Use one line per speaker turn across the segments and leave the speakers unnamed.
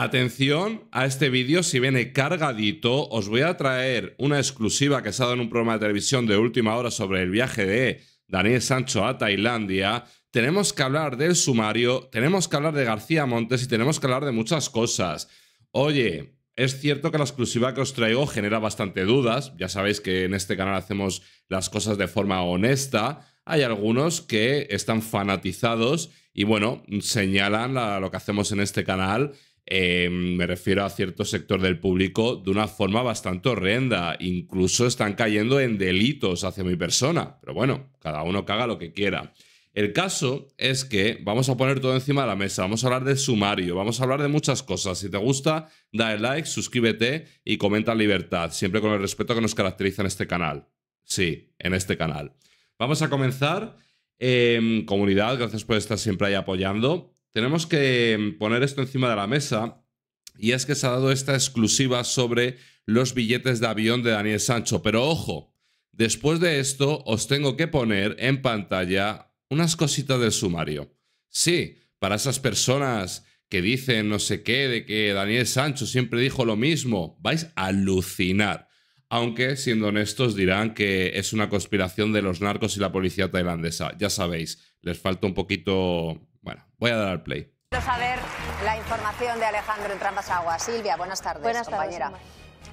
Atención a este vídeo, si viene cargadito, os voy a traer una exclusiva que se ha dado en un programa de televisión de última hora sobre el viaje de Daniel Sancho a Tailandia. Tenemos que hablar del sumario, tenemos que hablar de García Montes y tenemos que hablar de muchas cosas. Oye, es cierto que la exclusiva que os traigo genera bastante dudas, ya sabéis que en este canal hacemos las cosas de forma honesta. Hay algunos que están fanatizados y bueno, señalan lo que hacemos en este canal Em, me refiero a cierto sector del público, de una forma bastante horrenda. Incluso están cayendo en delitos hacia mi persona. Pero bueno, cada uno caga lo que quiera. El caso es que vamos a poner todo encima de la mesa, vamos a hablar de sumario, vamos a hablar de muchas cosas. Si te gusta, dale like, suscríbete y comenta libertad, siempre con el respeto que nos caracteriza en este canal. Sí, en este canal. Vamos a comenzar. Em, comunidad, gracias por estar siempre ahí apoyando tenemos que em, poner esto encima de la mesa y es que se ha dado esta exclusiva sobre los billetes de avión de Daniel Sancho. Pero ojo, después de esto os tengo que poner en pantalla unas cositas del sumario. Sí, para esas personas que dicen no sé qué, de que Daniel Sancho siempre dijo lo mismo, vais a alucinar. Aunque, siendo honestos, dirán que es una conspiración de los narcos y la policía tailandesa. Ya sabéis, les falta un poquito bueno, voy a dar al play.
Quiero saber la información de Alejandro en Trampas Aguas. Silvia, buenas tardes, buenas compañera.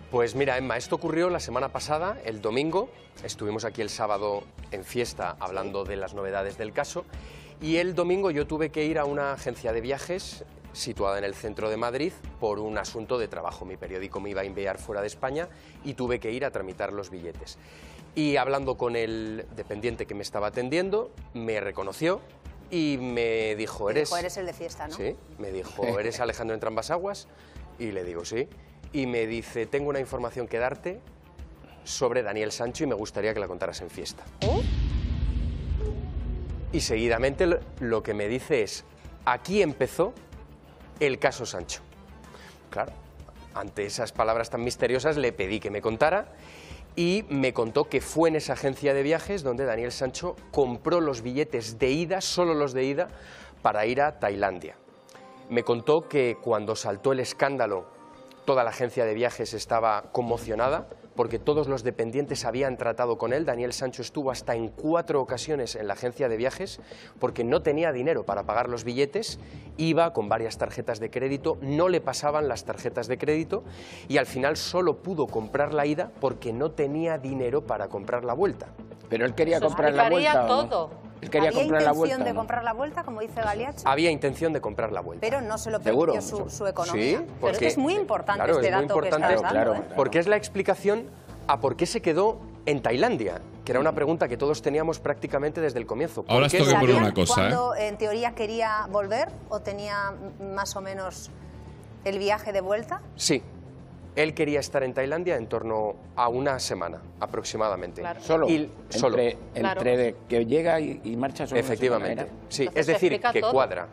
pues mira, Emma, esto ocurrió la semana pasada, el domingo. Estuvimos aquí el sábado en fiesta hablando de las novedades del caso. Y el domingo yo tuve que ir a una agencia de viajes situada en el centro de Madrid por un asunto de trabajo. Mi periódico me iba a enviar fuera de España y tuve que ir a tramitar los billetes. Y hablando con el dependiente que me estaba atendiendo, me reconoció, y me dijo, eres... Dijo, eres
el de fiesta, ¿no? Sí,
me dijo, ¿eres Alejandro en aguas Y le digo, sí. Y me dice, tengo una información que darte sobre Daniel Sancho y me gustaría que la contaras en fiesta. Y seguidamente lo que me dice es, aquí empezó el caso Sancho. Claro, ante esas palabras tan misteriosas le pedí que me contara y me contó que fue en esa agencia de viajes donde Daniel Sancho compró los billetes de ida, solo los de ida, para ir a Tailandia. Me contó que cuando saltó el escándalo, toda la agencia de viajes estaba conmocionada, porque todos los dependientes habían tratado con él. Daniel Sancho estuvo hasta en cuatro ocasiones en la agencia de viajes porque no tenía dinero para pagar los billetes, iba con varias tarjetas de crédito, no le pasaban las tarjetas de crédito y al final solo pudo comprar la ida porque no tenía dinero para comprar la vuelta. Pero él quería comprar la vuelta. todo.
¿Había intención de comprar la vuelta, como dice Galiacho?
Había intención de comprar la vuelta. Pero no se lo permitió su, economía. Sí, porque, es muy importante este dato que ¿eh? Porque es la explicación a por qué se quedó en Tailandia, que era una pregunta que todos teníamos prácticamente desde el comienzo. Ahora esto que una cosa, ¿eh?
cuando, en teoría quería volver o tenía más o menos el viaje de vuelta?
Sí, él quería estar en Tailandia en torno a una semana aproximadamente. Solo. Y, entre, Entre que llega y, marcha Efectivamente. sí, es decir, que cuadra.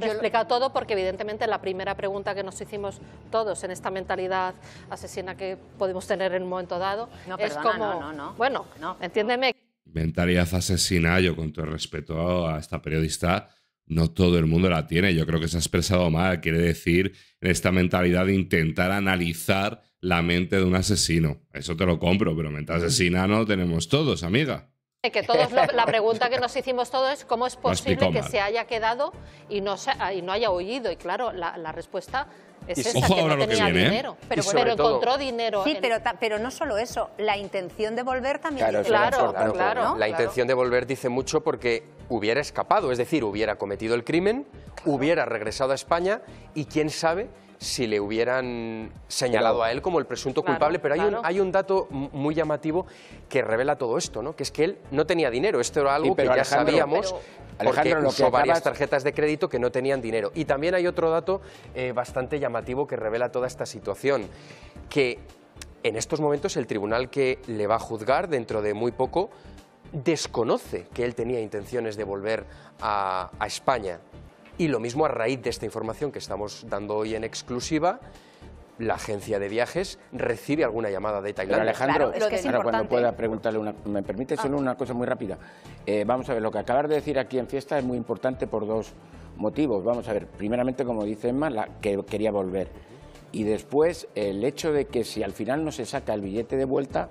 explica todo porque evidentemente la primera pregunta que nos hicimos todos en esta mentalidad asesina que podemos tener en un momento dado es como, no, no, bueno, entiéndeme.
Mentalidad asesina, yo con todo respeto a esta periodista, no todo el mundo la tiene. Yo creo que se ha expresado mal. Quiere decir en esta mentalidad de intentar analizar la mente de un asesino. Eso te lo compro, pero mental asesina no tenemos todos, amiga.
Eh, que todos la pregunta que nos hicimos todos es cómo es posible que se haya quedado y no, y no haya huido. Y claro, la, la respuesta es que no dinero, pero, encontró dinero. Sí, pero, no solo eso, la intención de volver también claro, claro, La intención
de volver dice mucho porque hubiera escapado, es decir, hubiera cometido el crimen, hubiera regresado a España y quién sabe si le hubieran señalado a él como el presunto culpable, pero hay, un, hay un dato muy llamativo que revela todo esto, ¿no? que es que él no tenía dinero, esto era algo que ya sabíamos, porque varias tarjetas de crédito que no tenían dinero. Y también hay otro dato eh, bastante llamativo que revela toda esta situación, que en estos momentos el tribunal que le va a juzgar dentro de muy poco desconoce que él tenía intenciones de volver a España. Y lo mismo a raíz de esta información que estamos dando hoy en exclusiva, la agencia de viajes recibe alguna llamada de Tailandia. Pero Alejandro, ahora cuando pueda preguntarle una, me permite solo ah. una cosa muy rápida. Eh, vamos a ver, lo que acabas de decir aquí en fiesta es muy importante por dos motivos. Vamos a ver, primeramente, como dice Emma, la que quería volver. Y después, el hecho de que si al final no se saca el billete de vuelta,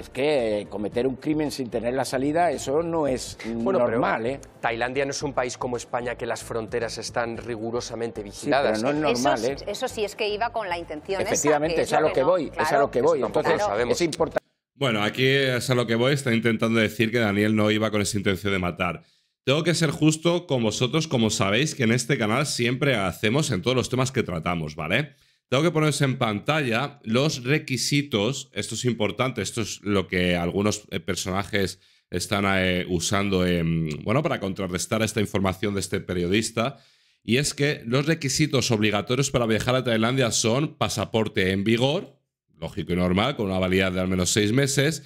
es que eh, cometer un crimen sin tener la salida, eso no es normal. ¿eh? Tailandia no es un país como España que las fronteras están rigurosamente vigiladas. no es ¿eh?
Eso, sí es que iba con la intención. Efectivamente, esa, Efectivamente, es, a lo que, voy, es a lo que voy. Pues pues Entonces,
es importante.
Bueno, aquí es a lo que voy, está intentando decir que Daniel no iba con esa intención de matar. Tengo que ser justo con vosotros, como sabéis que en este canal siempre hacemos en todos los temas que tratamos, ¿vale? Tengo que poneros en pantalla los requisitos. Esto es importante, esto es lo que algunos eh, personajes están eh, usando bueno, para contrarrestar esta información de este periodista. Y es que los requisitos obligatorios para viajar a Tailandia son pasaporte en vigor, lógico y normal, con una validez de al menos seis meses,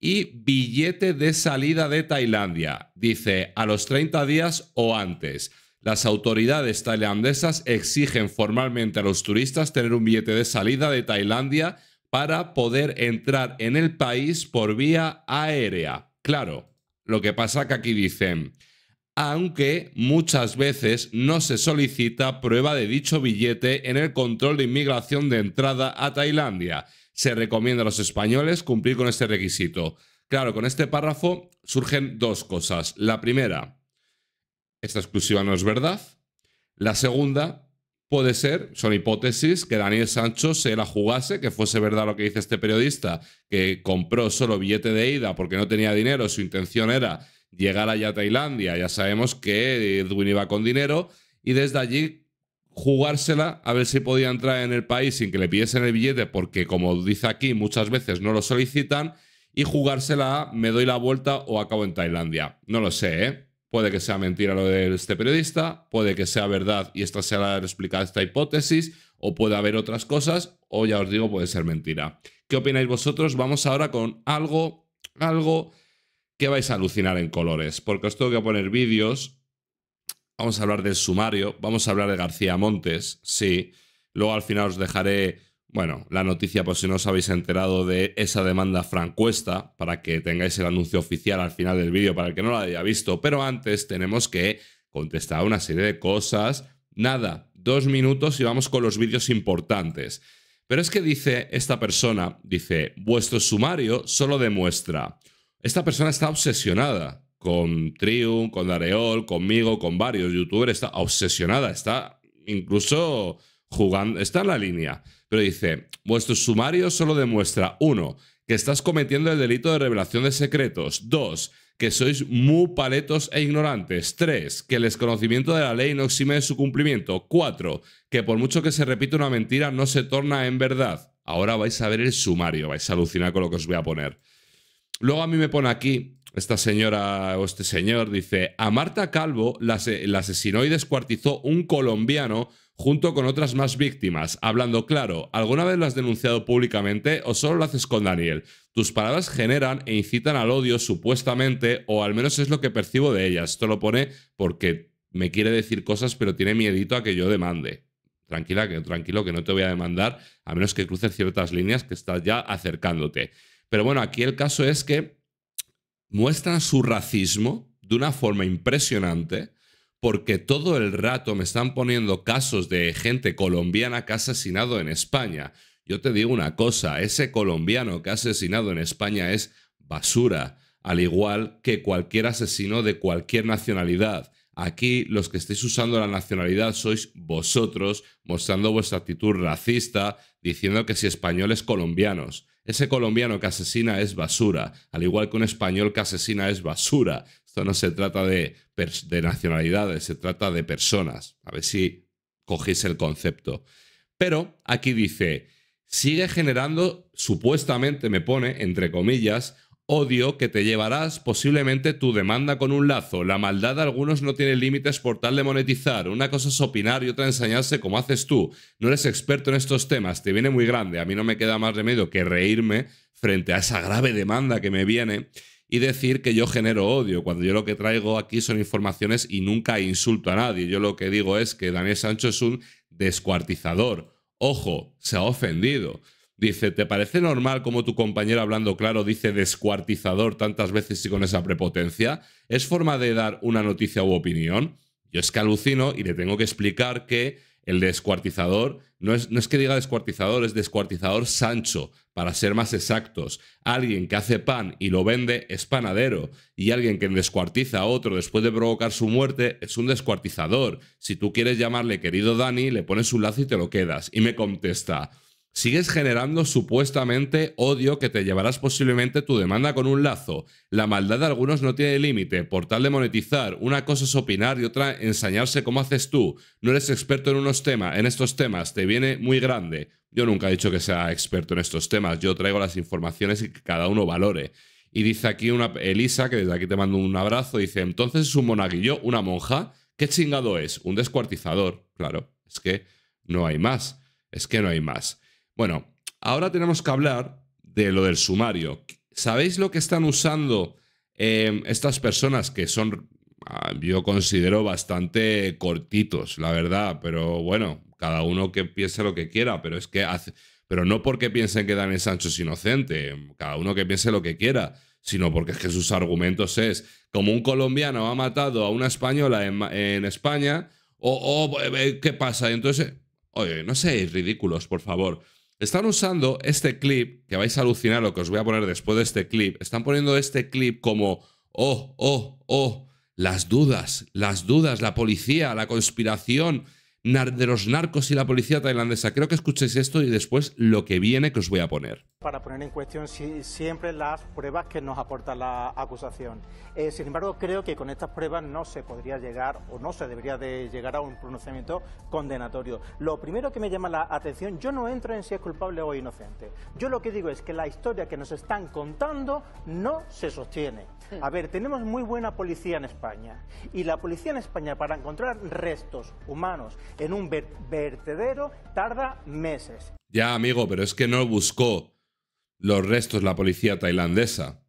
y billete de salida de Tailandia, dice a los 30 días o antes. Las autoridades tailandesas exigen formalmente a los turistas tener un billete de salida de Tailandia para poder entrar en el país por vía aérea. Claro, lo que pasa que aquí dicen, aunque muchas veces no se solicita prueba de dicho billete en el control de inmigración de entrada a Tailandia. Se recomienda a los españoles cumplir con este requisito. Claro, con este párrafo surgen dos cosas. La primera, esta exclusiva no es verdad. La segunda puede ser, son hipótesis, que Daniel Sancho se la jugase, que fuese verdad lo que dice este periodista, que compró solo billete de ida porque no tenía dinero, su intención era llegar allá a Tailandia, ya sabemos que Edwin iba con dinero, y desde allí jugársela a ver si podía entrar en el país sin que le pidiesen el billete, porque como dice aquí, muchas veces no lo solicitan, y jugársela a me doy la vuelta o acabo en Tailandia. No lo sé, ¿eh? Puede que sea mentira lo de este periodista, puede que sea verdad y esta sea la explicada esta hipótesis, o puede haber otras cosas, o ya os digo, puede ser mentira. ¿Qué opináis vosotros? Vamos ahora con algo, algo que vais a alucinar en colores, porque os tengo que poner vídeos. Vamos a hablar del sumario, vamos a hablar de García Montes, sí. Luego al final os dejaré bueno, la noticia, por pues, si no os habéis enterado de esa demanda francuesta, para que tengáis el anuncio oficial al final del vídeo para el que no lo haya visto, pero antes tenemos que contestar una serie de cosas. Nada, dos minutos y vamos con los vídeos importantes. Pero es que dice esta persona, dice, vuestro sumario solo demuestra. Esta persona está obsesionada con Triumph, con Dareol, conmigo, con varios youtubers, está obsesionada, está incluso jugando, está en la línea. Pero dice, vuestro sumario solo demuestra, uno, que estás cometiendo el delito de revelación de secretos, dos, que sois muy paletos e ignorantes. Tres, Que el desconocimiento de la ley no exime de su cumplimiento. Cuatro, Que por mucho que se repita una mentira no se torna en verdad. Ahora vais a ver el sumario, vais a alucinar con lo que os voy a poner. Luego a mí me pone aquí, esta señora o este señor dice, a Marta Calvo la, asesinó y descuartizó un colombiano junto con otras más víctimas, hablando claro, ¿alguna vez lo has denunciado públicamente o solo lo haces con Daniel? Tus palabras generan e incitan al odio supuestamente, o al menos es lo que percibo de ellas. Esto lo pone porque me quiere decir cosas, pero tiene miedito a que yo demande. Tranquila, que, tranquilo, que no te voy a demandar, a menos que cruces ciertas líneas que estás ya acercándote. Pero bueno, aquí el caso es que muestran su racismo de una forma impresionante porque todo el rato me están poniendo casos de gente colombiana que ha asesinado en España. Yo te digo una cosa, ese colombiano que ha asesinado en España es basura, al igual que cualquier asesino de cualquier nacionalidad. Aquí los que estáis usando la nacionalidad sois vosotros, mostrando vuestra actitud racista, diciendo que si españoles colombianos. Ese colombiano que asesina es basura, al igual que un español que asesina es basura. Esto no se trata de, nacionalidades, se trata de personas. A ver si cogís el concepto. Pero aquí dice, sigue generando, supuestamente me pone, entre comillas, odio que te llevarás posiblemente tu demanda con un lazo. La maldad de algunos no tiene límites por tal de monetizar. Una cosa es opinar y otra enseñarse como haces tú. No eres experto en estos temas, te viene muy grande. A mí no me queda más remedio que reírme frente a esa grave demanda que me viene y decir que yo genero odio, cuando yo lo que traigo aquí son informaciones y nunca insulto a nadie. Yo lo que digo es que Daniel Sancho es un descuartizador. Ojo, se ha ofendido. Dice, ¿te parece normal como tu compañero hablando claro dice descuartizador tantas veces y con esa prepotencia? ¿Es forma de dar una noticia u opinión? Yo es que alucino y le tengo que explicar que el descuartizador, no es, no es que diga descuartizador, es descuartizador Sancho, para ser más exactos. Alguien que hace pan y lo vende es panadero, y alguien que descuartiza a otro después de provocar su muerte es un descuartizador. Si tú quieres llamarle querido Dani, le pones un lazo y te lo quedas. Y me contesta, sigues generando supuestamente odio que te llevarás posiblemente tu demanda con un lazo. La maldad de algunos no tiene límite, por tal de monetizar, una cosa es opinar y otra enseñarse cómo haces tú. No eres experto en unos temas, en estos temas, te viene muy grande. Yo nunca he dicho que sea experto en estos temas, yo traigo las informaciones y que cada uno valore. Y dice aquí una Elisa, que desde aquí te mando un abrazo, dice, entonces es un monaguillo, una monja, ¿qué chingado es? Un descuartizador, claro, es que no hay más, es que no hay más. Bueno, ahora tenemos que hablar de lo del sumario. ¿Sabéis lo que están usando em, estas personas que son, ah, yo considero, bastante cortitos, la verdad? Pero bueno, cada uno que piense lo que quiera, pero es que pero no porque piensen que Daniel Sancho es inocente, cada uno que piense lo que quiera, sino porque es que sus argumentos es como un colombiano ha matado a una española en, España, o, o, eh, qué pasa, entonces, oye, no seáis ridículos, por favor. Están usando este clip, que vais a alucinar lo que os voy a poner después de este clip, están poniendo este clip como, oh, oh, oh, las dudas, las dudas, la policía, la conspiración de los narcos y la policía tailandesa. Creo que escuchéis esto y después lo que viene que os voy a poner
para poner en cuestión siempre las pruebas que nos aporta la acusación. Eh, sin embargo, creo que con estas pruebas no se podría llegar o no se debería de llegar a un pronunciamiento condenatorio. Lo primero que me llama la atención, yo no entro en si es culpable o inocente. Yo lo que digo es que la historia que nos están contando no se sostiene. A ver, tenemos muy buena policía en España y la policía en España para encontrar restos humanos en un vertedero tarda meses.
Ya, amigo, pero es que no buscó los restos la policía tailandesa.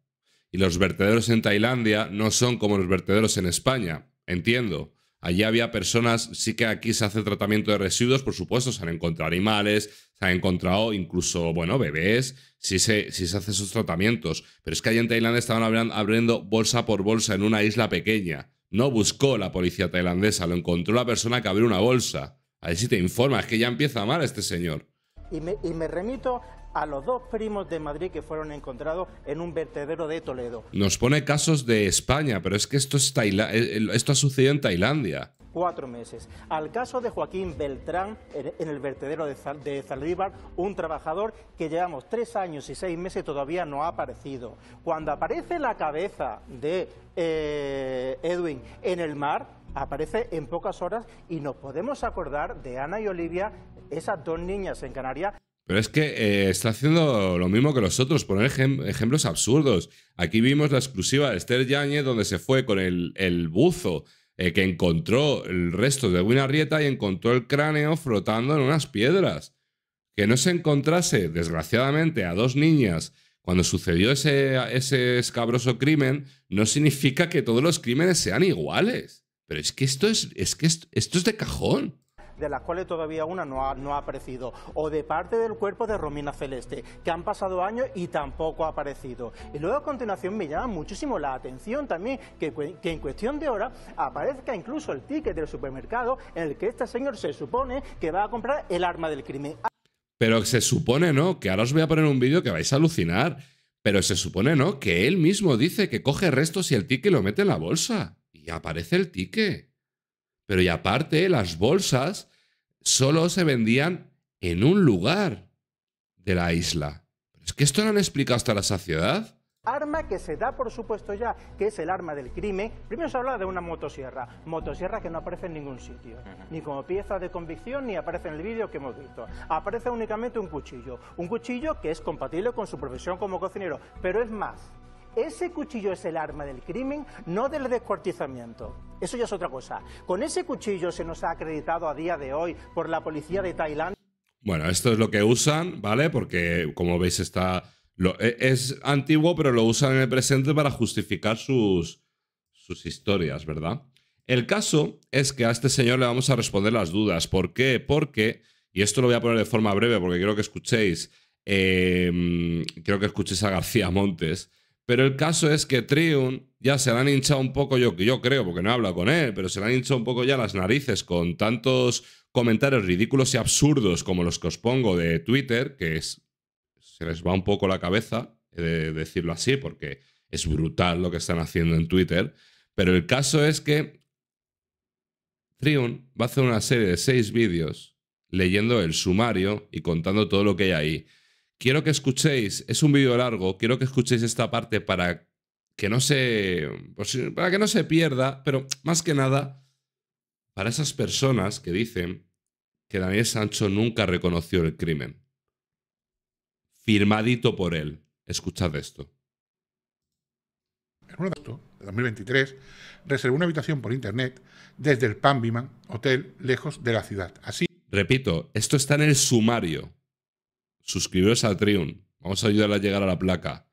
Y los vertederos en Tailandia no son como los vertederos en España. Entiendo. Allí había personas, sí que aquí se hace tratamiento de residuos, por supuesto, se han encontrado animales, se han encontrado incluso, bueno, bebés, si se, si se hace esos tratamientos. Pero es que allí en Tailandia estaban abriendo bolsa por bolsa en una isla pequeña. No buscó la policía tailandesa, lo encontró la persona que abrió una bolsa. ver si te informa, es que ya empieza mal este señor.
Y me, y me remito a los dos primos de Madrid que fueron encontrados en un vertedero de Toledo.
Nos pone casos de España, pero es que esto, es eh, eh, esto ha sucedido en Tailandia
cuatro meses. Al caso de Joaquín Beltrán, en el vertedero de, Zaldívar, un trabajador que llevamos tres años y seis meses todavía no ha aparecido. Cuando aparece la cabeza de eh, Edwin en el mar, aparece en pocas horas y nos podemos acordar de Ana y Olivia, esas dos niñas en Canarias.
Pero es que eh, está haciendo lo mismo que los otros, poner ejemplos absurdos. Aquí vimos la exclusiva de Esther Yañez, donde se fue con el, buzo eh, que encontró el resto de Winarrieta y encontró el cráneo flotando en unas piedras. Que no se encontrase, desgraciadamente, a dos niñas cuando sucedió ese, escabroso crimen, no significa que todos los crímenes sean iguales. Pero es que esto es, es que esto es de cajón
de las cuales todavía una no ha, no ha aparecido, o de parte del cuerpo de Romina Celeste, que han pasado años y tampoco ha aparecido. Y luego a continuación me llama muchísimo la atención también que, en cuestión de hora aparezca incluso el ticket del supermercado en el que este señor se supone que va a comprar el arma del crimen.
Pero se supone, ¿no? Que ahora os voy a poner un vídeo que vais a alucinar. Pero se supone, ¿no? Que él mismo dice que coge restos y el ticket lo mete en la bolsa. Y aparece el ticket. Pero y aparte, las bolsas solo se vendían en un lugar de la isla. es que esto lo han explicado hasta la saciedad
arma que se da, por supuesto, ya, que es el arma del crimen. Primero se habla de una motosierra, motosierra que no aparece en ningún sitio, ni como pieza de convicción, ni aparece en el vídeo que hemos visto. Aparece únicamente un cuchillo, un cuchillo que es compatible con su profesión como cocinero, pero es más, ese cuchillo es el arma del crimen, no del descuartizamiento. Eso ya es otra cosa. Con ese cuchillo se nos ha acreditado a día de hoy por la policía de Tailandia.
Bueno, esto es lo que usan, ¿vale? Porque como veis está... Lo, e, es antiguo, pero lo usan en el presente para justificar sus, sus historias, ¿verdad? El caso es que a este señor le vamos a responder las dudas. ¿Por qué? Porque, y esto lo voy a poner de forma breve porque quiero que escuchéis, eh, que escuchéis a García Montes, pero el caso es que Triun ya se le han hinchado un poco, yo, yo creo, porque no he hablado con él, pero se le han hinchado un poco ya las narices con tantos comentarios ridículos y absurdos como los que os pongo de Twitter, que es, se les va un poco la cabeza de decirlo así, porque es brutal lo que están haciendo en Twitter. Pero el caso es que Triun va a hacer una serie de seis vídeos leyendo el sumario y contando todo lo que hay ahí. Quiero que escuchéis, es un vídeo largo, quiero que escuchéis esta parte para que no se. Pues, para que no se pierda, pero más que nada, para esas personas que dicen que Daniel Sancho nunca reconoció el crimen. Firmadito por él. Escuchad esto.
En 1 de de 2023, reservó una habitación por internet desde el Panviman Hotel, lejos de la ciudad. Así. Repito,
esto está en el sumario. Suscribiros a Triun. Vamos a ayudarle a llegar a la placa.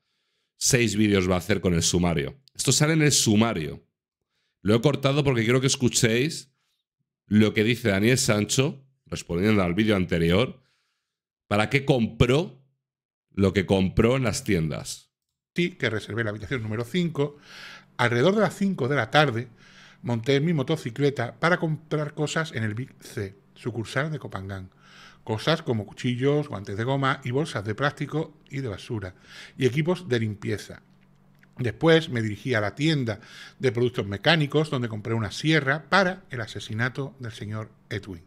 Seis vídeos va a hacer con el sumario. Esto sale en el sumario. Lo he cortado porque quiero que escuchéis lo que dice Daniel Sancho, respondiendo al vídeo anterior, para qué compró lo que compró en las
tiendas. Sí, que reservé la habitación número 5. Alrededor de las 5 de la tarde, monté mi motocicleta para comprar cosas en el Big C, sucursal de Copangán cosas como cuchillos, guantes de goma y bolsas de plástico y de basura, y equipos de limpieza. Después me dirigí a la tienda de productos mecánicos donde compré una sierra para el asesinato del señor Edwin.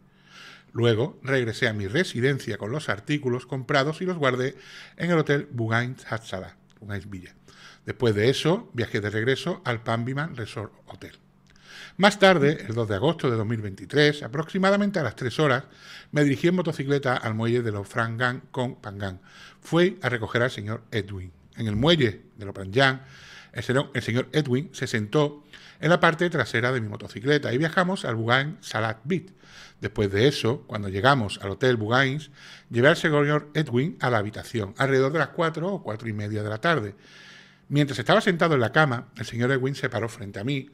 Luego regresé a mi residencia con los artículos comprados y los guardé en el hotel Bugain Hatsala, Villa. Después de eso, viajé de regreso al Pambiman Resort Hotel. Más tarde, el 2 de agosto de 2023, aproximadamente a las 3 horas, me dirigí en motocicleta al muelle de los Frangan con Pangang. Fui a recoger al señor Edwin. En el muelle de los el señor Edwin se sentó en la parte trasera de mi motocicleta y viajamos al Bugain Salat Bit. Después de eso, cuando llegamos al Hotel Bugains, llevé al señor Edwin a la habitación, alrededor de las 4 o cuatro y media de la tarde. Mientras estaba sentado en la cama, el señor Edwin se paró frente a mí,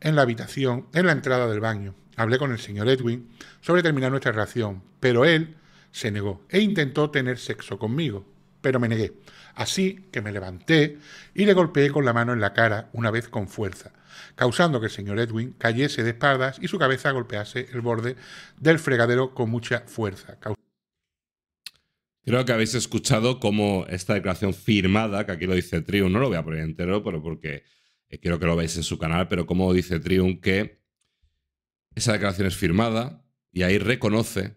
en la habitación, en la entrada del baño. Hablé con el señor Edwin sobre terminar nuestra relación, pero él se negó e intentó tener sexo conmigo, pero me negué. Así que me levanté y le golpeé con la mano en la cara una vez con fuerza, causando que el señor Edwin cayese de espaldas y su cabeza golpease el borde del fregadero con mucha fuerza.
Creo que habéis escuchado cómo esta declaración firmada, que aquí lo dice Trio, no lo voy a poner entero, pero porque eh, quiero que lo veáis en su canal, pero como dice Triun que esa declaración es firmada y ahí reconoce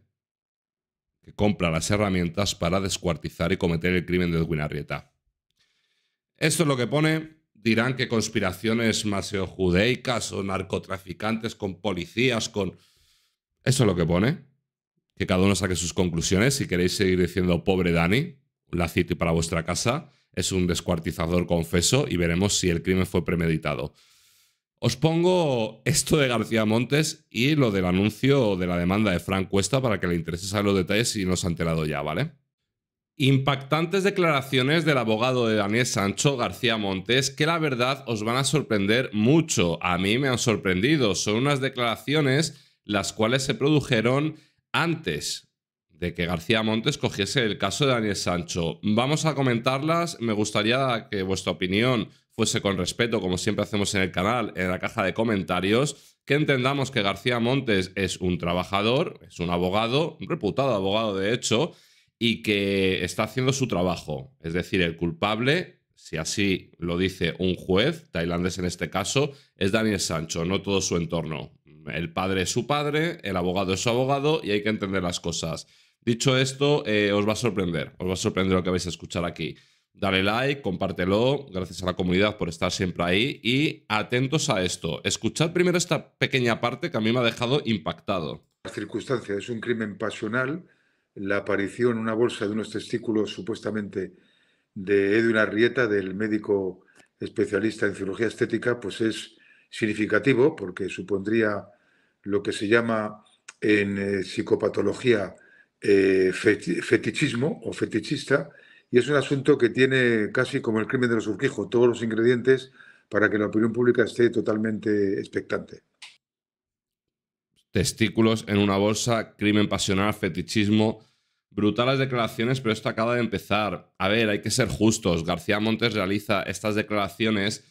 que compra las herramientas para descuartizar y cometer el crimen de Edwin Esto es lo que pone. Dirán que conspiraciones maseo o narcotraficantes con policías, con... Eso es lo que pone. Que cada uno saque sus conclusiones. Si queréis seguir diciendo pobre Dani, la cita para vuestra casa es un descuartizador confeso y veremos si el crimen fue premeditado. Os pongo esto de García Montes y lo del anuncio de la demanda de Frank Cuesta para que le interese saber los detalles y nos se ha enterado ya, ¿vale? Impactantes declaraciones del abogado de Daniel Sancho, García Montes, que la verdad os van a sorprender mucho. A mí me han sorprendido. Son unas declaraciones las cuales se produjeron antes de que García Montes cogiese el caso de Daniel Sancho. Vamos a comentarlas. Me gustaría que vuestra opinión fuese con respeto, como siempre hacemos en el canal, en la caja de comentarios, que entendamos que García Montes es un trabajador, es un abogado, un reputado abogado de hecho, y que está haciendo su trabajo. Es decir, el culpable, si así lo dice un juez, tailandés en este caso, es Daniel Sancho, no todo su entorno. El padre es su padre, el abogado es su abogado y hay que entender las cosas. Dicho esto, eh, os va a sorprender, os va a sorprender lo que vais a escuchar aquí. Dale like, compártelo, gracias a la comunidad por estar siempre ahí y atentos a esto. Escuchad primero esta pequeña parte que a mí me ha dejado impactado.
La circunstancia es un crimen pasional, la aparición en una bolsa de unos testículos supuestamente de Edwin Arrieta, del médico especialista en cirugía estética, pues es significativo porque supondría lo que se llama en eh, psicopatología eh, fetichismo o fetichista y es un asunto que tiene casi como el crimen de los urquijos, todos los ingredientes para que la opinión pública esté totalmente expectante.
Testículos en una bolsa, crimen pasional, fetichismo. Brutales declaraciones, pero esto acaba de empezar. A ver, hay que ser justos. García Montes realiza estas declaraciones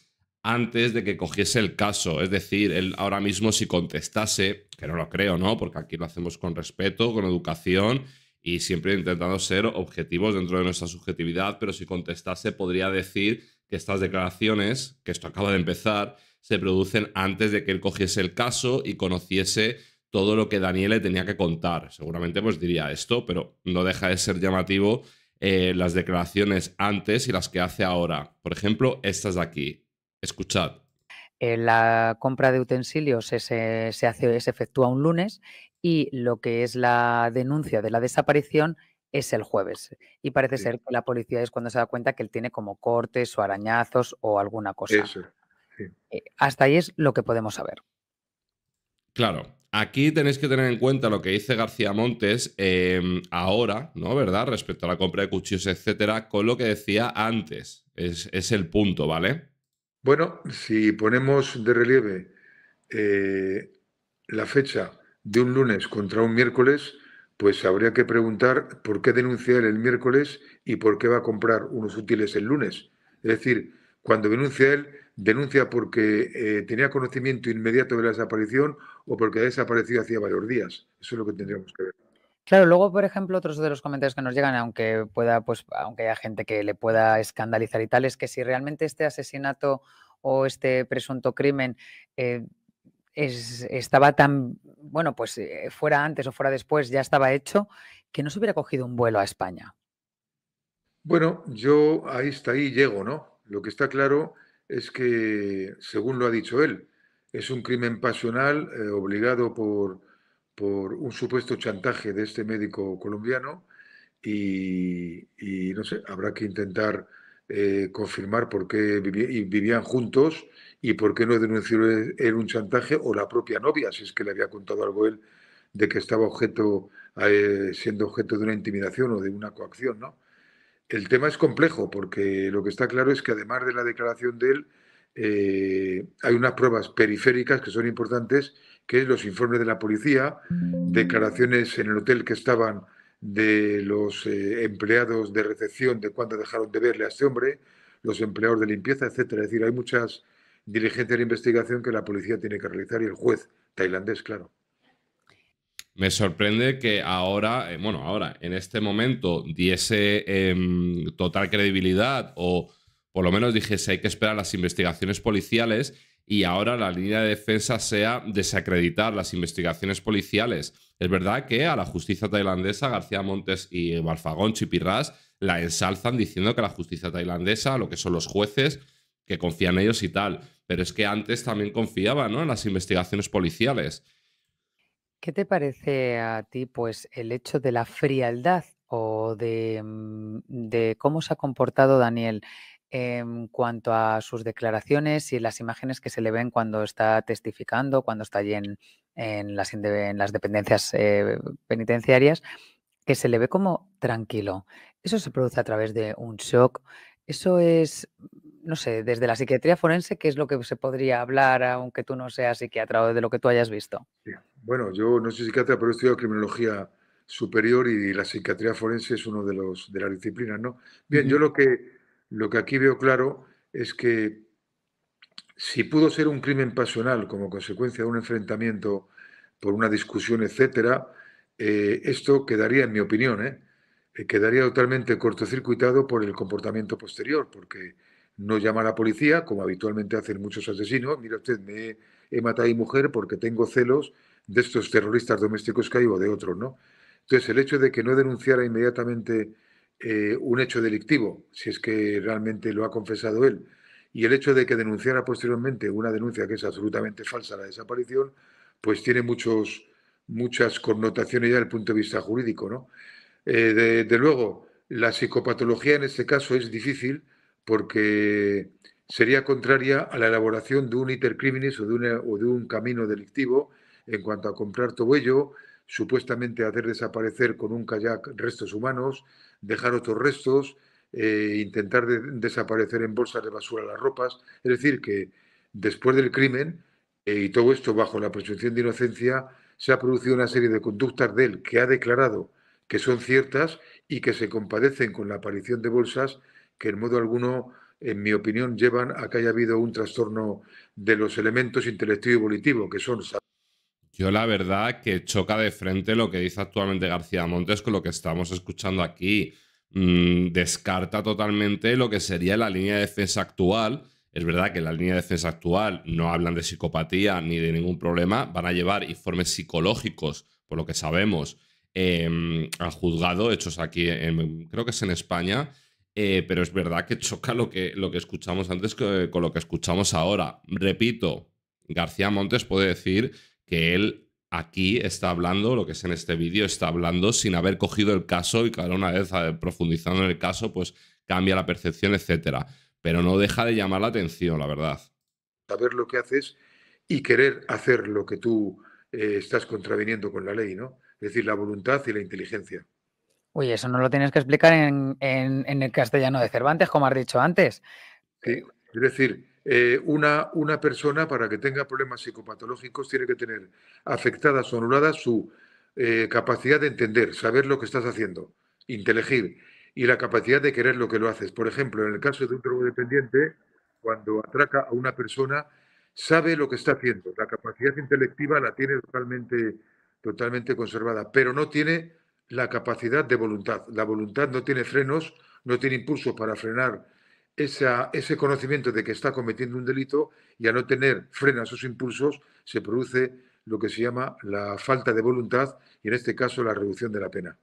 antes de que cogiese el caso. Es decir, él ahora mismo si contestase, que no lo creo, ¿no? Porque aquí lo hacemos con respeto, con educación y siempre intentando ser objetivos dentro de nuestra subjetividad, pero si contestase podría decir que estas declaraciones, que esto acaba de empezar, se producen antes de que él cogiese el caso y conociese todo lo que Daniel le tenía que contar. Seguramente pues diría esto, pero no deja de ser llamativo eh, las declaraciones antes y las que hace ahora. Por ejemplo, estas de aquí. Escuchad.
Eh, la compra de utensilios se, hace, se efectúa un lunes y lo que es la denuncia de la desaparición es el jueves. Y parece ser que la policía es cuando se da cuenta que él tiene como cortes o arañazos o alguna cosa. Eh, hasta ahí es lo que podemos saber.
Claro, aquí tenéis que tener en cuenta lo que dice García Montes em, ahora, ¿no? ¿Verdad? Respecto a la compra de cuchillos, etcétera, con lo que decía antes. es el punto, ¿vale?
Bueno, si ponemos de relieve eh, la fecha de un lunes contra un miércoles, pues habría que preguntar por qué denuncia él el miércoles y por qué va a comprar unos útiles el lunes. Es decir, cuando denuncia él, denuncia porque eh, tenía conocimiento inmediato de la desaparición o porque ha desaparecido hacía varios días. Eso es lo que tendríamos que ver.
Claro, luego, por ejemplo, otros de los comentarios que nos llegan, aunque pueda, pues, aunque haya gente que le pueda escandalizar y tal, es que si realmente este asesinato o este presunto crimen eh, es, estaba tan, bueno, pues eh, fuera antes o fuera después, ya estaba hecho, que no se hubiera cogido un vuelo a España.
Bueno, yo ahí está ahí llego, ¿no? Lo que está claro es que, según lo ha dicho él, es un crimen pasional eh, obligado por por un supuesto chantaje de este médico colombiano y, no sé, habrá que intentar eh, confirmar por qué vivían juntos y por qué no denunció e-, él un chantaje o la propia novia, si es que le había contado algo él de que estaba objeto, eh, siendo objeto de una intimidación o de una coacción, ¿no? El tema es complejo porque lo que está claro es que además de la declaración de él, eh, hay unas pruebas periféricas que son importantes que es los informes de la policía, declaraciones en el hotel que estaban de los eh, empleados de recepción, de cuándo dejaron de verle a este hombre, los empleados de limpieza, etcétera. Es decir, hay muchas diligencias de investigación que la policía tiene que realizar y el juez tailandés, claro.
Me sorprende que ahora, eh, bueno, ahora, en este momento, diese em, total credibilidad o por lo menos dijese hay que esperar las investigaciones policiales y ahora la línea de defensa sea desacreditar las investigaciones policiales. Es verdad que a la justicia tailandesa, García Montes y Balfagón Chipirras la ensalzan diciendo que la justicia tailandesa, lo que son los jueces, que confían en ellos y tal. Pero es que antes también confiaban en las investigaciones policiales.
¿Qué te parece a ti, pues, el hecho de la frialdad o de mm, cómo se ha comportado Daniel en cuanto a sus declaraciones y las imágenes que se le ven cuando está testificando, cuando está allí en, las, dependencias eh, penitenciarias, que se le ve como tranquilo. Eso se produce a través de un shock. Eso es, no sé, desde la psiquiatría forense, ¿qué es lo que se podría hablar, aunque tú no seas psiquiatra o de lo que tú hayas visto?
Bueno, yo no soy psiquiatra, pero he estudiado criminología superior y la psiquiatría forense es uno de, los, de las disciplinas, ¿no? Bien, yo lo que lo que aquí veo claro es que si pudo ser un crimen pasional como consecuencia de un enfrentamiento por una discusión, etcétera, eh, esto quedaría, en mi opinión, eh, eh, quedaría totalmente cortocircuitado por el comportamiento posterior, porque no llama a la policía, como habitualmente hacen muchos asesinos. Mira usted, me he, matado a mi mujer porque tengo celos de estos terroristas domésticos que hay o de otros, ¿no? Entonces, el hecho de que no denunciara inmediatamente eh, un hecho delictivo, si es que realmente lo ha confesado él, y el hecho de que denunciara posteriormente una denuncia que es absolutamente falsa, la desaparición, pues tiene muchos, muchas connotaciones ya desde el punto de vista jurídico. ¿no? Eh, de, luego, la psicopatología en este caso es difícil porque sería contraria a la elaboración de un intercriminis o de, o de un camino delictivo en cuanto a comprar tobello, supuestamente hacer desaparecer con un kayak restos humanos, dejar otros restos, eh, intentar desaparecer en bolsas de basura las ropas. Es decir, que después del crimen, eh, y todo esto bajo la presunción de inocencia, se ha producido una serie de conductas de él que ha declarado que son ciertas y que se compadecen con la aparición de bolsas que en modo alguno, en mi opinión, llevan a que haya habido un trastorno de los elementos intelectivo y volitivo, que son
yo la verdad que choca de frente lo que dice actualmente García Montes con lo que estamos escuchando aquí. Mm, descarta totalmente lo que sería la línea de defensa actual. Es verdad que la línea de defensa actual no hablan de psicopatía ni de ningún problema. Van a llevar informes psicológicos, por lo que sabemos, eh, em, al juzgado, hechos aquí, creo que es en España. Eh, pero es verdad que choca lo que, lo que escuchamos antes con lo que escuchamos ahora. Repito, García Montes puede decir que él aquí está hablando, lo que es en este vídeo, está hablando sin haber cogido el caso y cada una vez eh, profundizando en el caso, pues cambia la percepción, etcétera. Pero no deja de llamar la atención, la verdad.
Saber lo que haces y querer hacer lo que tú eh, estás contraviniendo con la ley, ¿no? Es decir, la voluntad y la inteligencia.
Uy, eso no lo tienes que explicar en, en el castellano de Cervantes, como has dicho antes.
Sí, es decir, eh, una, una, persona para que tenga problemas psicopatológicos tiene que tener afectadas o anuladas su eh, capacidad de entender, saber lo que estás haciendo, inteligir y la capacidad de querer lo que lo haces. Por ejemplo, en el caso de un drogodependiente, cuando atraca a una persona, sabe lo que está haciendo. La capacidad intelectiva la tiene totalmente, totalmente conservada, pero no tiene la capacidad de voluntad. La voluntad no tiene frenos, no tiene impulsos para frenar ese conocimiento de que está cometiendo un delito y a no tener frena a sus impulsos se produce lo que se llama la falta de voluntad y en este caso la reducción de la pena.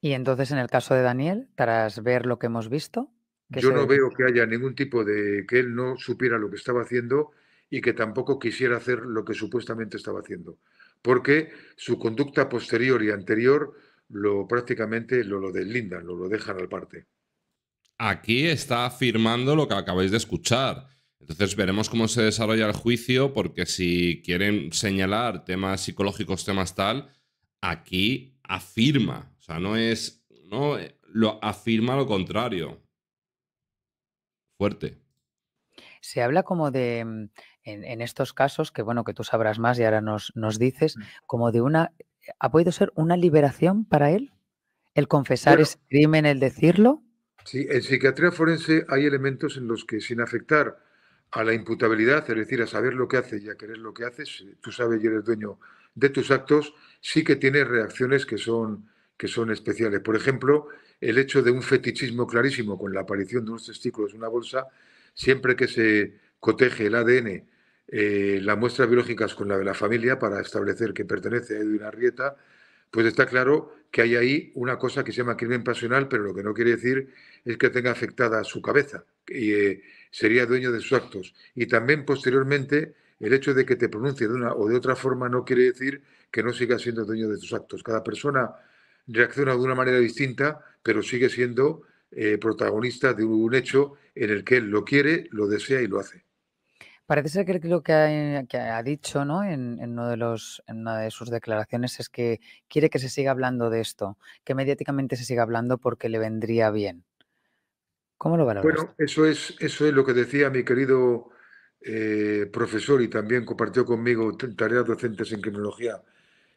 Y entonces en el caso de Daniel, tras ver lo que hemos visto... Yo no
veo que haya ningún tipo de que él no supiera lo que estaba haciendo y que tampoco quisiera hacer lo que supuestamente estaba haciendo, porque su conducta posterior y anterior lo prácticamente lo, lo deslindan, lo, lo dejan al parte
aquí está afirmando lo que acabáis de escuchar. Entonces veremos cómo se desarrolla el juicio, porque si quieren señalar temas psicológicos, temas tal, aquí afirma. O sea, no es. No, lo afirma lo contrario.
Fuerte. Se habla como de, mm, en, estos casos, que bueno, que tú sabrás más y ahora nos, dices, mm. como de una, ¿ha podido ser una liberación para él? El confesar ese crimen, el decirlo.
Sí, en psiquiatría forense hay elementos en los que sin afectar a la imputabilidad, es decir, a saber lo que haces y a querer lo que haces, tú sabes y eres dueño de tus actos, sí que tienes reacciones que son, que son especiales. Por ejemplo, el hecho de un fetichismo clarísimo con la aparición de unos testículos en una bolsa, siempre que se coteje el ADN, eh, las muestras biológicas con la de la familia para establecer que pertenece a Edwin Arrieta, pues está claro que hay ahí una cosa que se llama crimen pasional, pero lo que no quiere decir es que tenga afectada su cabeza y eh, sería dueño de sus actos. Y también posteriormente, el hecho de que te pronuncie de una o de otra forma no quiere decir que no siga siendo dueño de sus actos. Cada persona reacciona de una manera distinta, pero sigue siendo eh, protagonista de un hecho en el que él lo quiere, lo desea y lo hace.
Parece ser que lo que ha, dicho ¿no? en, en, uno de los, en una de sus declaraciones es que quiere que se siga hablando de esto, que mediáticamente se siga hablando porque le vendría bien. ¿Cómo lo van Bueno,
eso es, eso es lo que decía mi querido eh, profesor y también compartió conmigo tareas docentes en criminología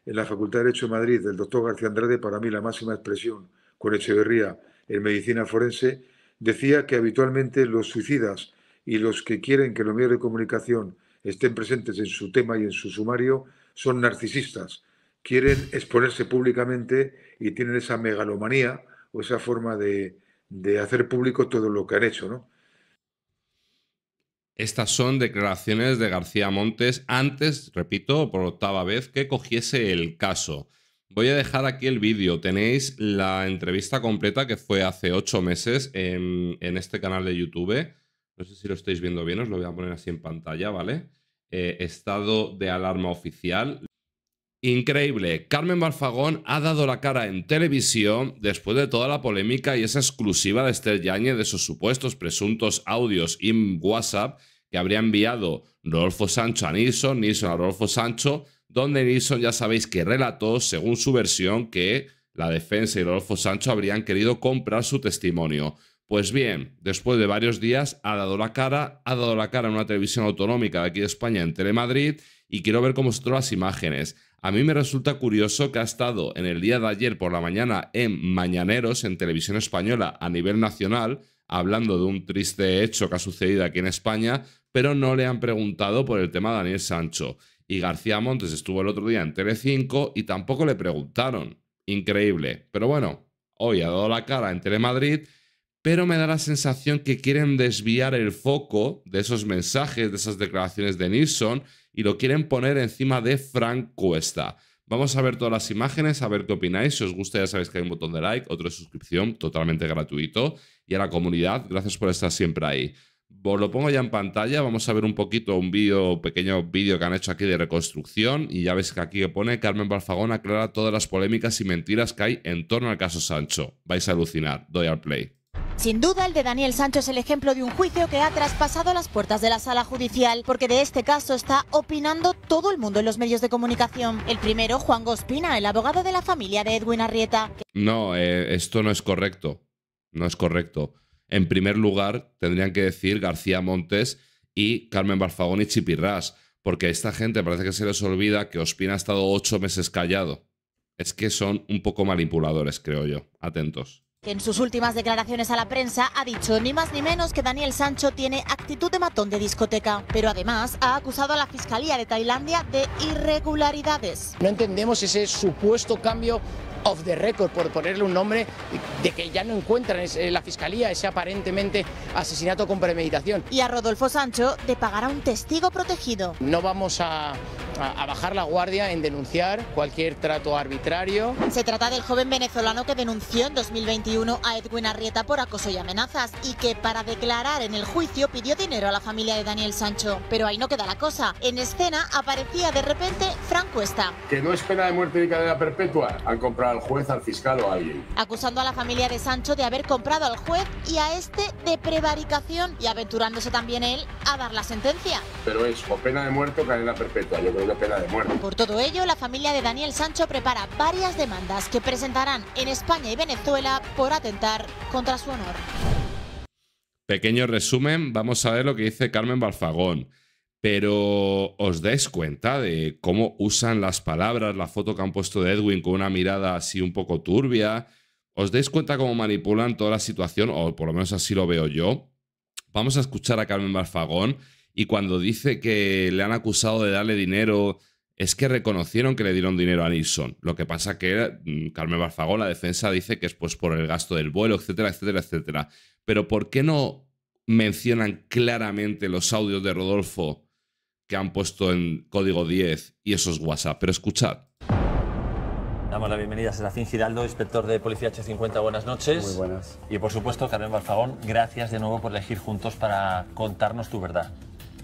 en la Facultad de Derecho de Madrid, del doctor García Andrade, para mí la máxima expresión con Echeverría en medicina forense, decía que habitualmente los suicidas y los que quieren que los medios de comunicación estén presentes en su tema y en su sumario son narcisistas, quieren exponerse públicamente y tienen esa megalomanía o esa forma de, de hacer público todo lo que han hecho, ¿no?
Estas son declaraciones de García Montes antes, repito, por octava vez, que cogiese el caso. Voy a dejar aquí el vídeo. Tenéis la entrevista completa que fue hace ocho meses en, este canal de YouTube. No sé si lo estáis viendo bien, os lo voy a poner así en pantalla, ¿vale? Eh, estado de alarma oficial. Increíble, Carmen Barfagón ha dado la cara en televisión después de toda la polémica y esa exclusiva de Esther Yañez de sus supuestos presuntos audios en WhatsApp que habría enviado Rodolfo Sancho a Nilsson, Nilsson a Rodolfo Sancho, donde Nilsson ya sabéis que relató, según su versión, que la defensa y Rodolfo Sancho habrían querido comprar su testimonio. Pues bien, después de varios días ha dado la cara, ha dado la cara en una televisión autonómica de aquí de España, en Telemadrid, y quiero ver cómo se las imágenes. A mí me resulta curioso que ha estado en el día de ayer por la mañana en Mañaneros, en televisión española a nivel nacional, hablando de un triste hecho que ha sucedido aquí en España, pero no le han preguntado por el tema de Daniel Sancho. Y García Montes estuvo el otro día en 5 y tampoco le preguntaron. Increíble. Pero bueno, hoy ha dado la cara en Telemadrid, pero me da la sensación que quieren desviar el foco de esos mensajes, de esas declaraciones de Nilsson y lo quieren poner encima de Frank Cuesta. Vamos a ver todas las imágenes, a ver qué opináis. Si os gusta, ya sabéis que hay un botón de like, otro de suscripción, totalmente gratuito. Y a la comunidad, gracias por estar siempre ahí. Os lo pongo ya en pantalla. Vamos a ver un poquito un vídeo, pequeño vídeo que han hecho aquí de reconstrucción. Y ya veis que aquí pone Carmen Balfagón aclara todas las polémicas y mentiras que hay en torno al caso Sancho. Vais a alucinar. Doy al play.
Sin duda, el de Daniel Sancho es el ejemplo de un juicio que ha traspasado las puertas de la sala judicial, porque de este caso está opinando todo el mundo en los medios de comunicación. El primero, Juan Gospina, el abogado de la familia de Edwin Arrieta.
No, eh, esto no es correcto. No es correcto. En primer lugar, tendrían que decir García Montes y Carmen Barfagón y Chipirrás, porque a esta gente parece que se les olvida que Ospina ha estado ocho meses callado. Es que son un poco manipuladores, creo yo. Atentos.
En sus últimas declaraciones a la prensa ha dicho ni más ni menos que Daniel Sancho tiene actitud de matón de discoteca, pero además ha acusado a la Fiscalía de Tailandia de irregularidades.
No entendemos ese supuesto cambio off the record, por ponerle un nombre, de que ya no encuentran en la fiscalía ese aparentemente
asesinato con premeditación. Y a Rodolfo Sancho de pagar a un testigo protegido.
No vamos a, bajar la guardia en denunciar cualquier trato arbitrario.
Se trata del joven venezolano que denunció en 2021 a Edwin Arrieta por acoso y amenazas y que para declarar en el juicio pidió dinero a la familia de Daniel Sancho. Pero ahí no queda la cosa. En escena aparecía de repente Franco Cuesta.
Que no es pena de muerte ni cadena perpetua. Han comprado al juez, al
fiscal o alguien.
Acusando a la familia de Sancho de haber comprado al juez y a este de prevaricación y aventurándose también él a dar la sentencia.
Pero es o pena de muerte o cadena perpetua, yo creo que pena de muerte.
Por todo ello, la familia de Daniel Sancho prepara varias demandas que presentarán en España y Venezuela por atentar contra su honor.
Pequeño resumen, vamos a ver lo que dice Carmen Balfagón pero os dais cuenta de cómo usan las palabras, la foto que han puesto de Edwin con una mirada así un poco turbia, os dais cuenta cómo manipulan toda la situación, o por lo menos así lo veo yo. Vamos a escuchar a Carmen Barfagón y cuando dice que le han acusado de darle dinero, es que reconocieron que le dieron dinero a Nilsson. Lo que pasa que mm, Carmen Barfagón, la defensa, dice que es pues por el gasto del vuelo, etcétera, etcétera, etcétera. Pero ¿por qué no mencionan claramente los audios de Rodolfo? que han puesto en código 10 y eso es WhatsApp. Pero escuchad.
Damos la bienvenida a Serafín Giraldo, inspector de Policía H50. Buenas noches. Muy buenas. Y por supuesto, Carmen Balfagón, gracias de nuevo por elegir juntos para contarnos tu verdad.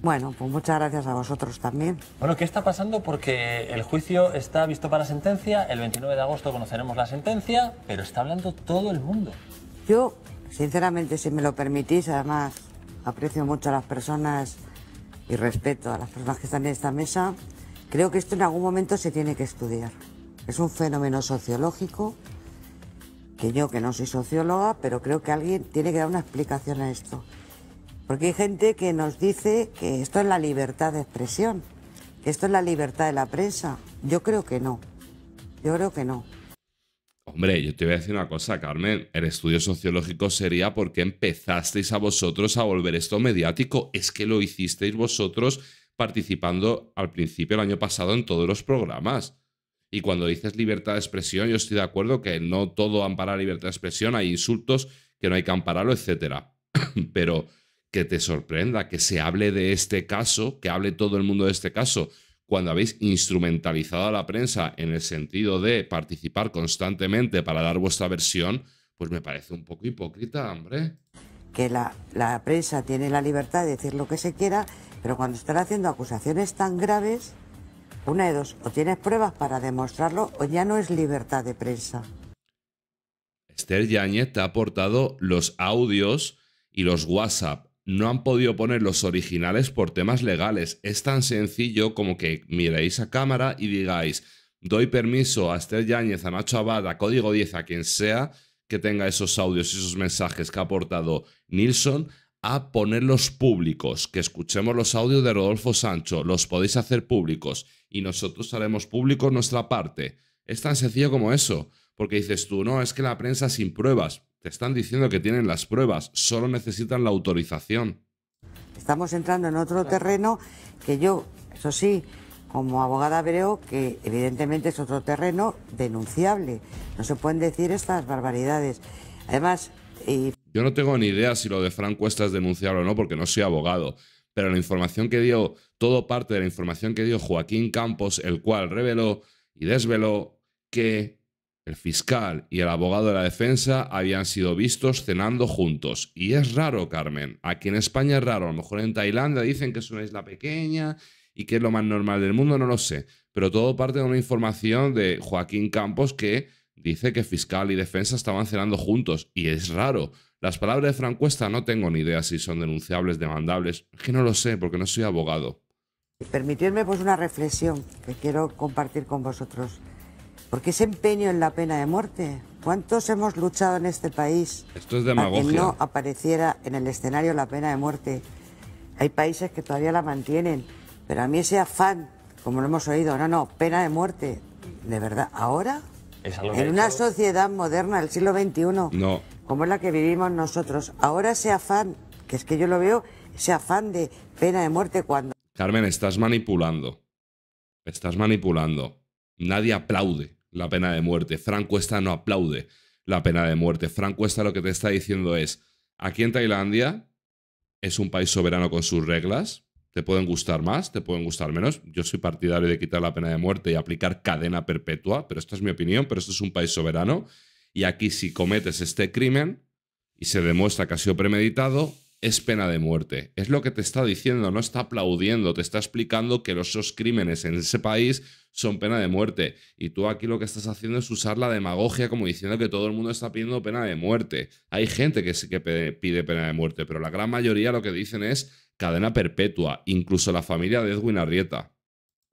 Bueno, pues muchas gracias a vosotros también. Bueno, ¿qué
está pasando? Porque el juicio está visto para sentencia, el 29 de agosto conoceremos la sentencia, pero está hablando todo el mundo.
Yo, sinceramente, si me lo permitís, además aprecio mucho a las personas y respeto a las personas que están en esta mesa, creo que esto en algún momento se tiene que estudiar. Es un fenómeno sociológico que yo, que no soy socióloga, pero creo que alguien tiene que dar una explicación a esto. Porque hay gente que nos dice que esto es la libertad de expresión, que esto es la libertad de la prensa. Yo creo que no. Yo creo que no.
Hombre, yo te voy a decir una cosa, Carmen. El estudio sociológico sería por qué empezasteis a vosotros a volver esto mediático. Es que lo hicisteis vosotros participando al principio el año pasado en todos los programas. Y cuando dices libertad de expresión, yo estoy de acuerdo que no todo ampara libertad de expresión, hay insultos que no hay que ampararlo, etc. Pero que te sorprenda que se hable de este caso, que hable todo el mundo de este caso, cuando habéis instrumentalizado a la prensa en el sentido de participar constantemente para dar vuestra versión, pues me parece un poco
hipócrita, hombre. Que la, prensa tiene la libertad de decir lo que se quiera, pero cuando están haciendo acusaciones tan graves, una de dos, o tienes pruebas para demostrarlo o ya no es libertad de prensa.
Esther Yáñez te ha aportado los audios y los WhatsApp no han podido poner los originales por temas legales. Es tan sencillo como que miréis a cámara y digáis, doy permiso a Esther Yáñez, a Nacho Abad, a Código 10, a quien sea que tenga esos audios y esos mensajes que ha aportado Nilsson, a ponerlos públicos, que escuchemos los audios de Rodolfo Sancho, los podéis hacer públicos y nosotros haremos público nuestra parte. Es tan sencillo como eso, porque dices tú, no, es que la prensa sin pruebas. Te están diciendo que tienen las pruebas, solo necesitan la autorización.
Estamos entrando en otro terreno que yo, eso sí, como abogada veo que evidentemente es otro terreno denunciable. No se pueden decir estas barbaridades. Además... Y...
Yo no tengo ni idea si lo de Fran Cuesta es denunciable o no, porque no soy abogado. Pero la información que dio, todo parte de la información que dio Joaquín Campos, el cual reveló y desveló que el fiscal y el abogado de la defensa habían sido vistos cenando juntos. Y es raro, Carmen. Aquí en España es raro. A lo mejor en Tailandia dicen que es una isla pequeña y que es lo más normal del mundo, no lo sé. Pero todo parte de una información de Joaquín Campos que dice que fiscal y defensa estaban cenando juntos. Y es raro. Las palabras de Francuesta no tengo ni idea si son denunciables, demandables. Es que no lo sé porque no soy abogado.
Permitidme pues una reflexión que quiero compartir con vosotros. Porque ese empeño en la pena de muerte, ¿cuántos hemos luchado en este país
Esto es para que no
apareciera en el escenario la pena de muerte? Hay países que todavía la mantienen, pero a mí ese afán, como lo hemos oído, no, no, pena de muerte, de verdad, ahora,
en una
sociedad moderna del siglo XXI, como es la que vivimos nosotros, ahora ese afán, que es que yo lo veo, ese afán de pena de muerte cuando...
Carmen, estás manipulando. Estás manipulando. Nadie aplaude la pena de muerte. Frank Cuesta no aplaude la pena de muerte. Frank Cuesta lo que te está diciendo es, aquí en Tailandia es un país soberano con sus reglas, te pueden gustar más, te pueden gustar menos. Yo soy partidario de quitar la pena de muerte y aplicar cadena perpetua, pero esta es mi opinión, pero esto es un país soberano. Y aquí si cometes este crimen y se demuestra que ha sido premeditado, es pena de muerte. Es lo que te está diciendo, no está aplaudiendo, te está explicando que los crímenes en ese país son pena de muerte. Y tú aquí lo que estás haciendo es usar la demagogia como diciendo que todo el mundo está pidiendo pena de muerte. Hay gente que que pide pena de muerte, pero la gran mayoría lo que dicen es cadena perpetua, incluso la familia de Edwin Arrieta.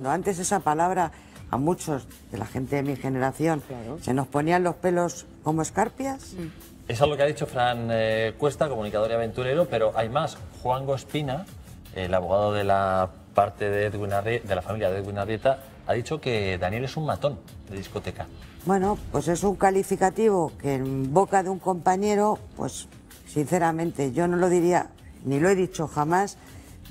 Antes esa palabra a muchos de la gente de mi generación se nos ponían los pelos como escarpias.
Mm. Es lo que ha dicho Fran eh, Cuesta, comunicador y aventurero, pero hay más. Juan Gospina, el abogado de la parte de, Edwin de la familia de Edwin Arrieta, ha dicho que Daniel es un matón de discoteca.
Bueno, pues es un calificativo que en boca de un compañero, pues sinceramente yo no lo diría, ni lo he dicho jamás,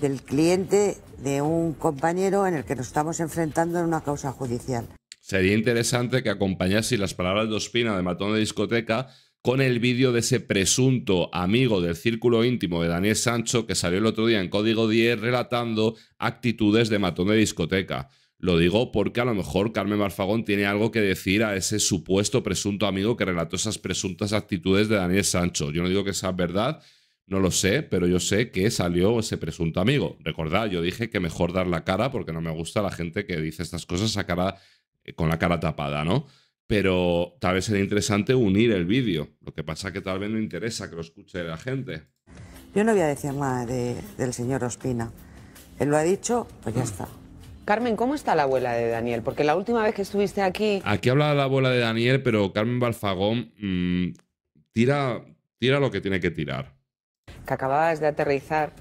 del cliente de un compañero en el que nos estamos enfrentando en una causa judicial.
Sería interesante que acompañase las palabras de Ospina de matón de discoteca con el vídeo de ese presunto amigo del círculo íntimo de Daniel Sancho que salió el otro día en Código 10 relatando actitudes de matón de discoteca. Lo digo porque a lo mejor Carmen Marfagón tiene algo que decir a ese supuesto presunto amigo que relató esas presuntas actitudes de Daniel Sancho. Yo no digo que sea verdad, no lo sé, pero yo sé que salió ese presunto amigo. Recordad, yo dije que mejor dar la cara porque no me gusta la gente que dice estas cosas a cara, eh, con la cara tapada, ¿no? pero tal vez sería interesante unir el vídeo. Lo que pasa es que tal vez no interesa que lo escuche la gente.
Yo no voy a decir nada del señor Ospina. Él lo ha dicho, pues ya ah. está. Carmen, ¿cómo está la abuela de Daniel? Porque la última vez que estuviste aquí...
Aquí habla la abuela de Daniel, pero Carmen Balfagón mm, tira, tira lo que tiene que tirar.
Que acababas de aterrizar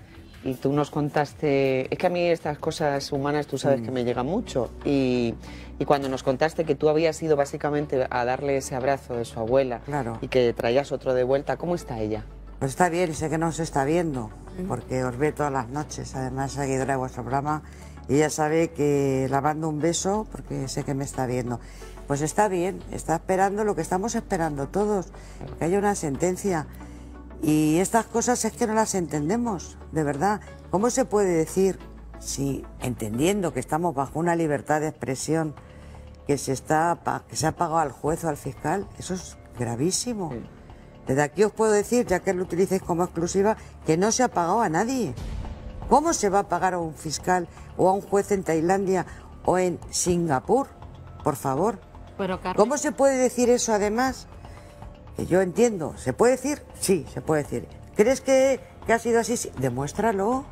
y tú nos contaste, es que a mí estas cosas humanas tú sabes mm. que me llegan mucho, y, y, cuando nos contaste que tú habías ido básicamente a darle ese abrazo de su abuela claro. y que traías otro de vuelta, ¿cómo está ella? Pues está bien, sé que no se está viendo, porque os ve todas las noches, además seguidora de vuestro programa, y ella sabe que la mando un beso porque sé que me está viendo. Pues está bien, está esperando lo que estamos esperando todos, que haya una sentencia. Y estas cosas es que no las entendemos, de verdad. ¿Cómo se puede decir, si entendiendo que estamos bajo una libertad de expresión, que se, está, que se ha pagado al juez o al fiscal? Eso es gravísimo. Desde aquí os puedo decir, ya que lo utilicéis como exclusiva, que no se ha pagado a nadie. ¿Cómo se va a pagar a un fiscal o a un juez en Tailandia o en Singapur? Por favor. ¿Cómo se puede decir eso además? Yo entiendo, ¿se puede decir? Sí, se puede decir. ¿Crees que, ha sido así? Demuéstralo,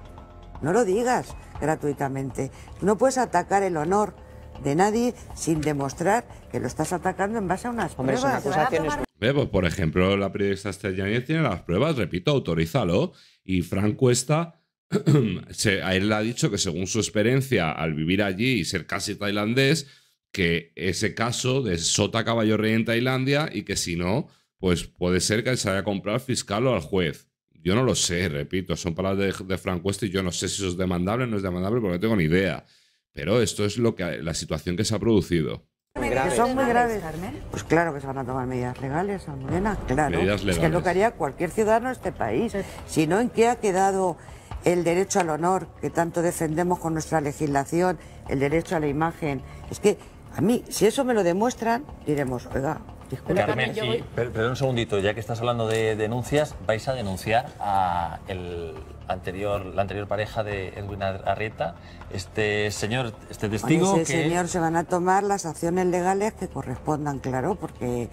no lo digas gratuitamente. No puedes atacar el honor de nadie sin demostrar que lo estás atacando en base a unas Hombre, pruebas. Son acusaciones.
Pues, por ejemplo, la periodista Estella tiene las pruebas, repito, autorízalo. Y Frank Cuesta, a él le ha dicho que según su experiencia al vivir allí y ser casi tailandés, que ese caso de sota caballo rey en Tailandia y que si no, pues puede ser que se haya comprado al fiscal o al juez. Yo no lo sé, repito, son palabras de, de Frank y yo no sé si eso es demandable o no es demandable porque no tengo ni idea. Pero esto es lo que, la situación que se ha producido.
Que son muy graves, Carmen. Pues claro que se van a tomar medidas legales, Almudena, claro. Es que lo que haría cualquier ciudadano de este país. Si no, ¿en qué ha quedado el derecho al honor que tanto defendemos con nuestra legislación, el derecho a la imagen? Es que a mí, si eso me lo demuestran, diremos, oiga, Carmen,
perdón un segundito, ya que estás hablando de denuncias, vais a denunciar a el anterior, la anterior pareja de Edwin Arrieta, este señor, este testigo. Con ese señor
se van a tomar las acciones legales que correspondan, claro, porque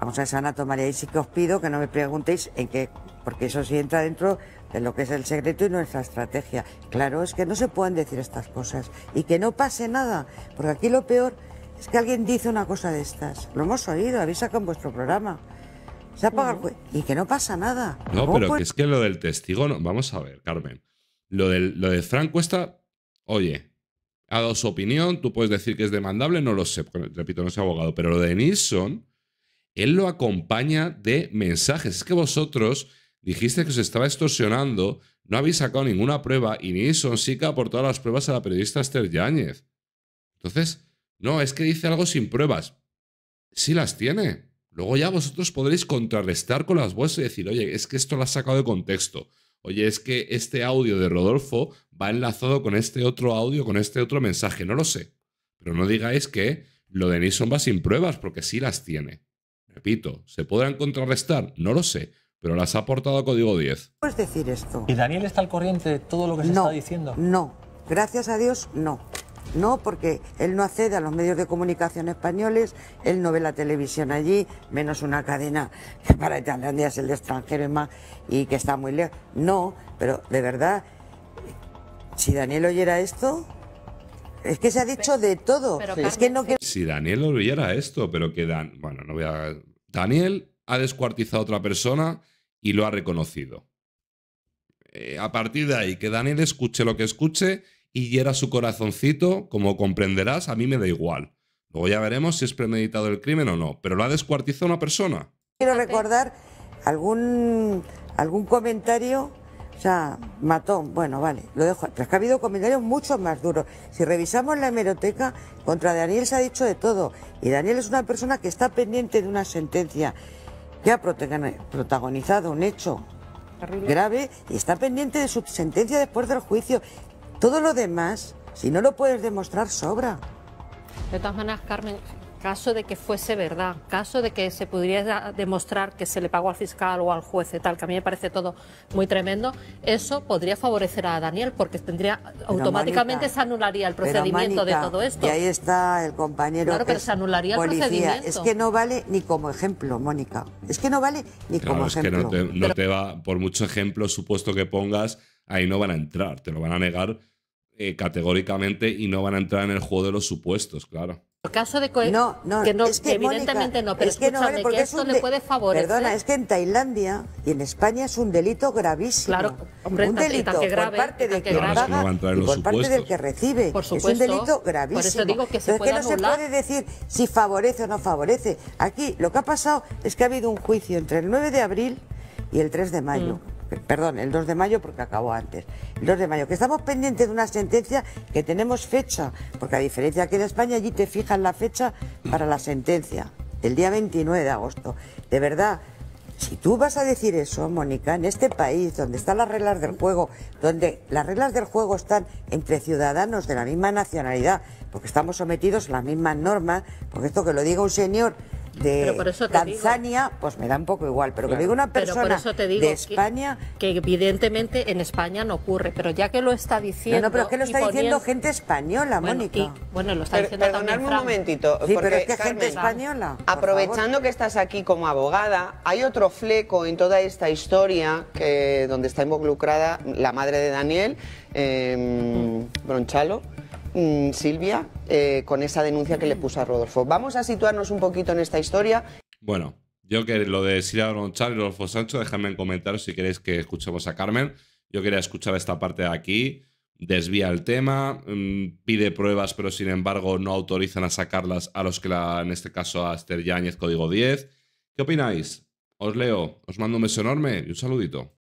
vamos a ver, se van a tomar y ahí sí que os pido que no me preguntéis en qué, porque eso sí entra dentro de lo que es el secreto y nuestra estrategia. Claro, es que no se pueden decir estas cosas y que no pase nada, porque aquí lo peor es que alguien dice una cosa de estas. Lo hemos oído, habéis sacado en vuestro programa. Se apaga Y que no pasa nada. No, pero pues que es
que lo del testigo no. Vamos a ver, Carmen. Lo, lo de Franco está... oye, ha dado su opinión, tú puedes decir que es demandable, no lo sé, repito, no soy abogado, pero lo de Nilsson, él lo acompaña de mensajes. Es que vosotros dijiste que os estaba extorsionando, no habéis sacado ninguna prueba y Nilsson sí que aportado las pruebas a la periodista Esther Yáñez. Entonces, no, es que dice algo sin pruebas. Sí las tiene. Luego ya vosotros podréis contrarrestar con las voces y decir, oye, es que esto lo has sacado de contexto. Oye, es que este audio de Rodolfo va enlazado con este otro audio, con este otro mensaje. No lo sé. Pero no digáis que lo de Nixon va sin pruebas, porque sí las tiene. Repito, ¿se podrán contrarrestar? No lo sé pero las ha aportado a Código 10.
Puedes decir esto. ¿Y Daniel está al corriente de todo lo que se está diciendo? No, gracias a Dios, no. No, porque él no accede a los medios de comunicación españoles, él no ve la televisión allí, menos una cadena que para Italia es el extranjero y más, y que está muy lejos. No, pero de verdad, si Daniel oyera esto, es que se ha dicho de todo.
Si Daniel oyera esto, pero que Bueno, no voy a... Daniel ha descuartizado a otra persona y lo ha reconocido. Eh, a partir de ahí, que Daniel escuche lo que escuche y hiera su corazoncito, como comprenderás, a mí me da igual. Luego ya veremos si es premeditado el crimen o no, pero lo ha descuartizado una
persona. Quiero recordar algún, algún comentario, o sea, matón, bueno, vale, lo dejo. Pero que ha habido comentarios mucho más duros. Si revisamos la hemeroteca, contra Daniel se ha dicho de todo. Y Daniel es una persona que está pendiente de una sentencia que ha protagonizado un hecho grave y está pendiente de su sentencia después del juicio. Todo lo demás, si no lo puedes demostrar, sobra.
De todas maneras, Carmen, caso de que fuese verdad, caso de que se pudiera demostrar que se le pagó al fiscal o al juez tal, que a mí me parece todo muy tremendo, eso podría favorecer a Daniel porque tendría automáticamente se anularía el procedimiento de todo esto. Y
ahí está el compañero. Claro, que se anularía el procedimiento. Es que no vale ni como ejemplo, Mónica. Es que no vale ni como es ejemplo. Que no te
va por mucho ejemplo supuesto que pongas ahí no van a entrar, te lo van a negar eh, categóricamente y no van a entrar en el juego de los supuestos,
claro.
El caso de que no, no, que es que, evidentemente no, pero es que, no ¿eh? porque que esto es le puede favorecer. Perdona, es
que en Tailandia y en España es un delito gravísimo. Claro, hombre, un delito grave, por parte del que, del que recibe. es un delito gravísimo. Por eso digo que se puede que no se puede decir si favorece o no favorece. Aquí lo que ha pasado es que ha habido un juicio entre el 9 de abril y el 3 de mayo. Mm perdón, el 2 de mayo porque acabó antes, el 2 de mayo, que estamos pendientes de una sentencia que tenemos fecha, porque a diferencia que de España, allí te fijan la fecha para la sentencia, El día 29 de agosto. De verdad, si tú vas a decir eso, Mónica, en este país donde están las reglas del juego, donde las reglas del juego están entre ciudadanos de la misma nacionalidad, porque estamos sometidos a las mismas normas, porque esto que lo diga un señor de Tanzania, digo. pues me da un poco igual,
pero que que diga una persona de España... Que, evidentemente en España no ocurre, pero ya que lo está diciendo... pero es que lo está diciendo gente española, Mónica. bueno, lo está diciendo Perdonadme un momentito. porque, es que gente española. Aprovechando que estás aquí
como abogada, hay otro fleco en toda esta historia que, donde está involucrada la madre de Daniel, em, Bronchalo Mm, Silvia eh, con esa denuncia que le puso a Rodolfo. Vamos a situarnos un poquito en esta historia. Bueno,
yo que lo de Silvia Ronchal y Rodolfo Sancho, déjame en comentarios si queréis que escuchemos a Carmen. Yo quería escuchar esta parte de aquí. Desvía el tema, mm, pide pruebas, pero sin embargo no autorizan a sacarlas a los que la, en este caso a Esther Yáñez, código 10. ¿Qué opináis? Os leo, os mando un beso enorme y un saludito.